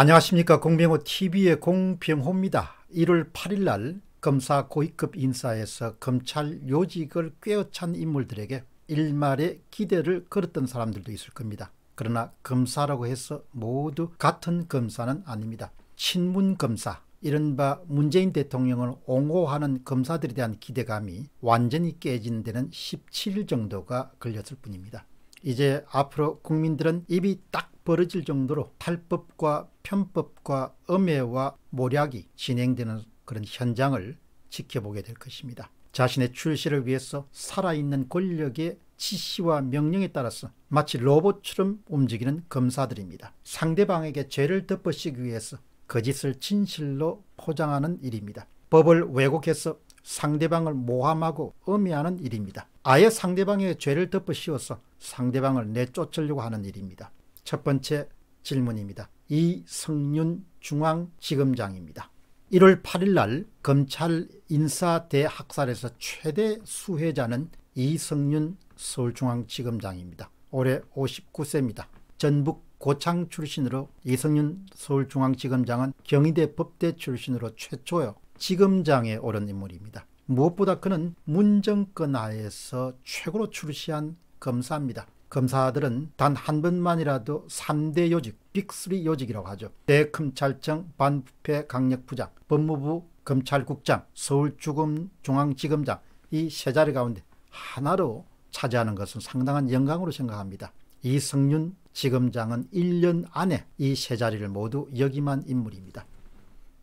안녕하십니까 공병호 TV의 공병호입니다. 1월 8일 날 검사 고위급 인사에서 검찰 요직을 꿰어찬 인물들에게 일말의 기대를 걸었던 사람들도 있을 겁니다. 그러나 검사라고 해서 모두 같은 검사는 아닙니다. 친문 검사, 이른바 문재인 대통령을 옹호하는 검사들에 대한 기대감이 완전히 깨진 데는 17일 정도가 걸렸을 뿐입니다. 이제 앞으로 국민들은 입이 딱 벌어질 정도로 탈법과 편법과 엄해와 모략이 진행되는 그런 현장을 지켜보게 될 것입니다. 자신의 출시를 위해서 살아있는 권력의 지시와 명령에 따라서 마치 로봇처럼 움직이는 검사들입니다. 상대방에게 죄를 덮어씌기 위해서 거짓을 진실로 포장하는 일입니다. 법을 왜곡해서 상대방을 모함하고 음해하는 일입니다. 아예 상대방의 죄를 덮어씌워서 상대방을 내쫓으려고 하는 일입니다. 첫 번째 질문입니다. 이성윤 중앙지검장입니다. 1월 8일 날 검찰 인사 대학살에서 최대 수혜자는 이성윤 서울중앙지검장입니다. 올해 59세입니다. 전북 고창 출신으로 이성윤 서울중앙지검장은 경희대 법대 출신으로 최초요 지검장에 오른 인물입니다. 무엇보다 그는 문정권 하에서 최고로 출시한 검사입니다. 검사들은 단 한 번만이라도 3대 요직, 빅3 요직이라고 하죠. 대검찰청 반부패 강력부장, 법무부 검찰국장, 서울중앙지검장 이 세 자리 가운데 하나로 차지하는 것은 상당한 영광으로 생각합니다. 이성윤 지검장은 1년 안에 이 세 자리를 모두 역임한 인물입니다.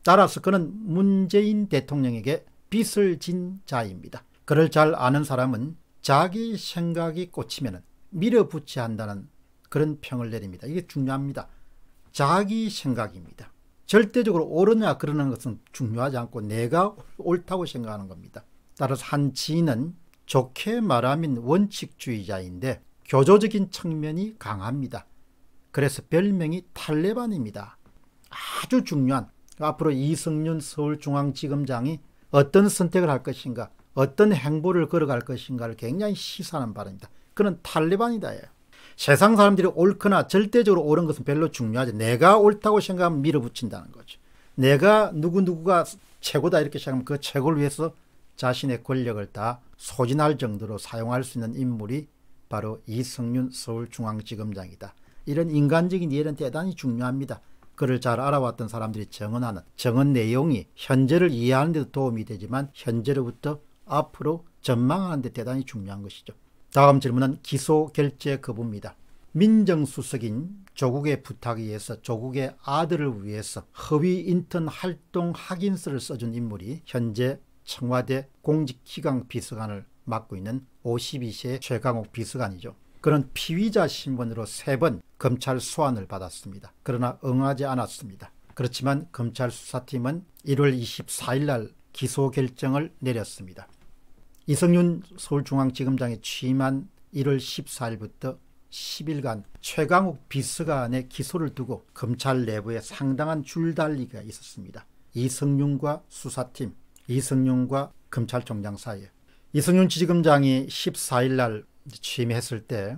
따라서 그는 문재인 대통령에게 빚을 진 자입니다. 그를 잘 아는 사람은 자기 생각이 꽂히면 밀어붙여야 한다는 그런 평을 내립니다. 이게 중요합니다. 자기 생각입니다. 절대적으로 옳으냐 그러는 것은 중요하지 않고 내가 옳다고 생각하는 겁니다. 따라서 한 지인은 좋게 말하면 원칙주의자인데 교조적인 측면이 강합니다. 그래서 별명이 탈레반입니다. 아주 중요한 앞으로 이승윤 서울중앙지검장이 어떤 선택을 할 것인가 어떤 행보를 걸어갈 것인가를 굉장히 시사하는 바입니다. 그는 탈레반이다 세상 사람들이 옳거나 절대적으로 옳은 것은 별로 중요하지. 내가 옳다고 생각하면 밀어붙인다는 거죠. 내가 누구누구가 최고다 이렇게 생각하면 그 최고를 위해서 자신의 권력을 다 소진할 정도로 사용할 수 있는 인물이 바로 이승윤 서울중앙지검장이다. 이런 인간적인 이해는 대단히 중요합니다. 그를 잘 알아왔던 사람들이 정언하는 정언 내용이 현재를 이해하는 데도 도움이 되지만 현재로부터 앞으로 전망하는 데 대단히 중요한 것이죠. 다음 질문은 기소 결재 거부입니다. 민정수석인 조국의 부탁에 의해서 조국의 아들을 위해서 허위 인턴 활동 확인서를 써준 인물이 현재 청와대 공직기강 비서관을 맡고 있는 52세 최강욱 비서관이죠. 그런 피의자 신분으로 세 번 검찰 소환을 받았습니다. 그러나 응하지 않았습니다. 그렇지만 검찰 수사팀은 1월 24일 날 기소 결정을 내렸습니다. 이성윤 서울중앙지검장의 취임한 1월 14일부터 10일간 최강욱 비서관의 기소를 두고 검찰 내부에 상당한 줄달리기가 있었습니다. 이성윤과 수사팀, 이성윤과 검찰총장 사이에. 이성윤 지검장이 14일 날 취임했을 때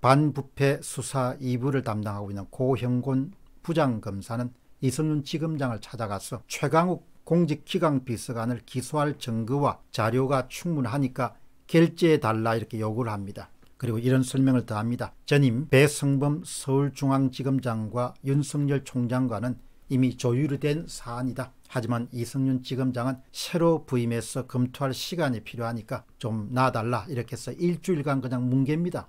반부패 수사 2부를 담당하고 있는 고형곤 부장검사는 이성윤 지검장을 찾아가서 최강욱 공직기강 비서관을 기소할 증거와 자료가 충분하니까 결제해달라 이렇게 요구를 합니다. 그리고 이런 설명을 더합니다. 전임 배성범 서울중앙지검장과 윤석열 총장과는 이미 조율된 사안이다. 하지만 이성윤 지검장은 새로 부임해서 검토할 시간이 필요하니까 좀 놔달라 이렇게 해서 일주일간 그냥 뭉갭니다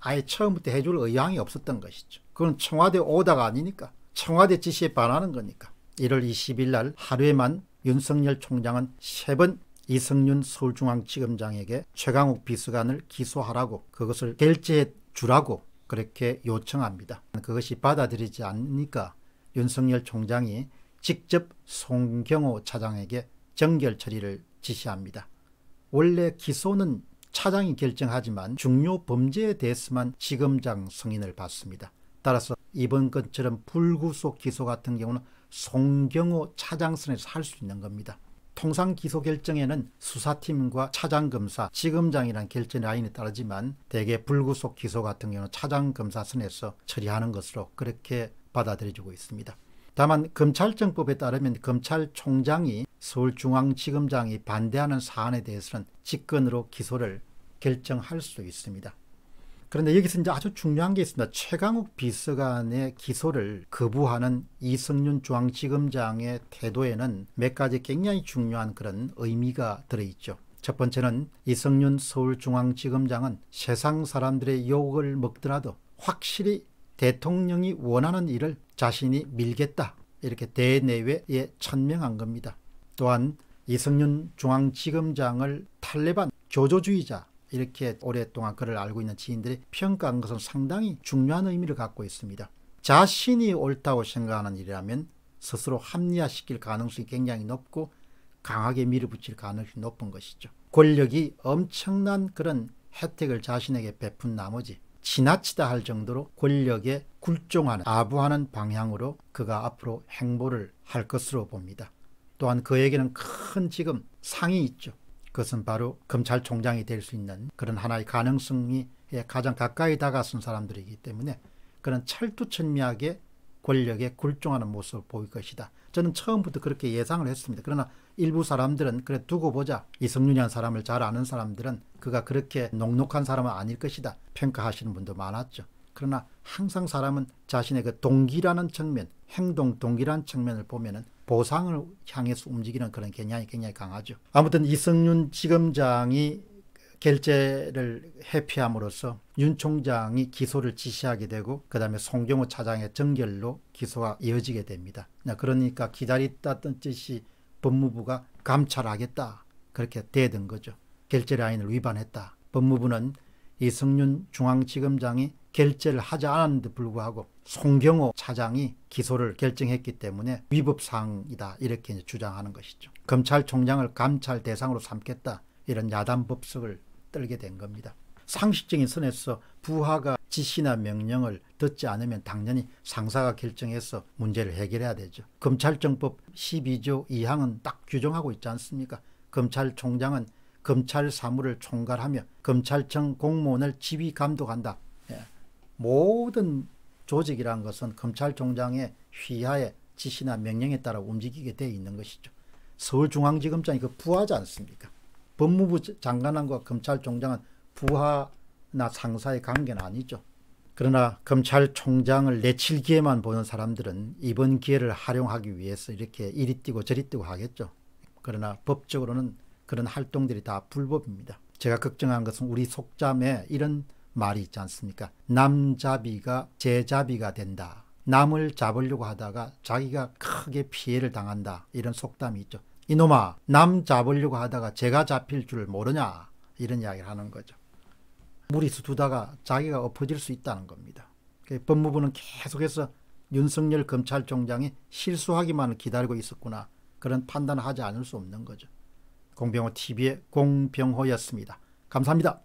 아예 처음부터 해줄 의향이 없었던 것이죠. 그건 청와대 오다가 아니니까 청와대 지시에 반하는 거니까. 1월 20일 날 하루에만 윤석열 총장은 세 번 이성윤 서울중앙지검장에게 최강욱 비서관을 기소하라고 그것을 결제해 주라고 그렇게 요청합니다. 그것이 받아들이지 않으니까 윤석열 총장이 직접 송경호 차장에게 정결 처리를 지시합니다. 원래 기소는 차장이 결정하지만 중요 범죄에 대해서만 지검장 승인을 받습니다. 따라서 이번 것처럼 불구속 기소 같은 경우는 송경호 차장선에서 할 수 있는 겁니다. 통상 기소 결정에는 수사팀과 차장검사, 지검장이란 결정 라인에 따르지만 대개 불구속 기소 같은 경우는 차장검사 선에서 처리하는 것으로 그렇게 받아들여지고 있습니다. 다만 검찰정법에 따르면 검찰총장이 서울중앙지검장이 반대하는 사안에 대해서는 직권으로 기소를 결정할 수 있습니다. 그런데 여기서 이제 아주 중요한 게 있습니다. 최강욱 비서관의 기소를 거부하는 이성윤 중앙지검장의 태도에는 몇 가지 굉장히 중요한 그런 의미가 들어있죠. 첫 번째는 이성윤 서울중앙지검장은 세상 사람들의 욕을 먹더라도 확실히 대통령이 원하는 일을 자신이 밀겠다. 이렇게 대내외에 천명한 겁니다. 또한 이성윤 중앙지검장을 탈레반 조조주의자 이렇게 오랫동안 그를 알고 있는 지인들이 평가한 것은 상당히 중요한 의미를 갖고 있습니다. 자신이 옳다고 생각하는 일이라면 스스로 합리화시킬 가능성이 굉장히 높고 강하게 밀어붙일 가능성이 높은 것이죠. 권력이 엄청난 그런 혜택을 자신에게 베푼 나머지 지나치다 할 정도로 권력에 굴종하는 아부하는 방향으로 그가 앞으로 행보를 할 것으로 봅니다. 또한 그에게는 큰 지금 상이 있죠. 그것은 바로 검찰총장이 될 수 있는 그런 하나의 가능성이 가장 가까이 다가선 사람들이기 때문에 그런 철두철미하게 권력에 굴종하는 모습을 보일 것이다. 저는 처음부터 그렇게 예상을 했습니다. 그러나 일부 사람들은 그래 두고 보자. 이성윤이라는 사람을 잘 아는 사람들은 그가 그렇게 녹록한 사람은 아닐 것이다. 평가하시는 분도 많았죠. 그러나 항상 사람은 자신의 그 동기라는 측면, 행동 동기라는 측면을 보면은 보상을 향해서 움직이는 그런 개념이 굉장히 강하죠. 아무튼 이승윤 지검장이 결재를 회피함으로써 윤 총장이 기소를 지시하게 되고 그 다음에 송경호 차장의 정결로 기소가 이어지게 됩니다. 그러니까 기다렸다던 뜻이 법무부가 감찰하겠다 그렇게 되던 거죠. 결재 라인을 위반했다. 법무부는 이승윤 중앙지검장이 결제를 하지 않았는데 불구하고 송경호 차장이 기소를 결정했기 때문에 위법사항이다 이렇게 주장하는 것이죠. 검찰총장을 감찰 대상으로 삼겠다 이런 야단 법석을 떨게 된 겁니다. 상식적인 선에서 부하가 지시나 명령을 듣지 않으면 당연히 상사가 결정해서 문제를 해결해야 되죠. 검찰정법 12조 2항은 딱 규정하고 있지 않습니까? 검찰총장은 검찰 사무를 총괄하며 검찰청 공무원을 지휘 감독한다. 모든 조직이란 것은 검찰총장의 휘하에 지시나 명령에 따라 움직이게 되어 있는 것이죠. 서울중앙지검장이 그 부하지 않습니까? 법무부 장관과 검찰총장은 부하나 상사의 관계는 아니죠. 그러나 검찰총장을 내칠 기회만 보는 사람들은 이번 기회를 활용하기 위해서 이렇게 이리 뛰고 저리 뛰고 하겠죠. 그러나 법적으로는 그런 활동들이 다 불법입니다. 제가 걱정한 것은 우리 속잠에 이런 말이 있지 않습니까? 남자비가제자비가 된다. 남을 잡으려고 하다가 자기가 크게 피해를 당한다. 이런 속담이 있죠. 이놈아, 남 잡으려고 하다가 제가 잡힐 줄 모르냐. 이런 이야기를 하는 거죠. 무리수 두다가 자기가 엎어질 수 있다는 겁니다. 그 법무부는 계속해서 윤석열 검찰총장이 실수하기만을 기다리고 있었구나. 그런 판단을 하지 않을 수 없는 거죠. 공병호 TV의 공병호였습니다. 감사합니다.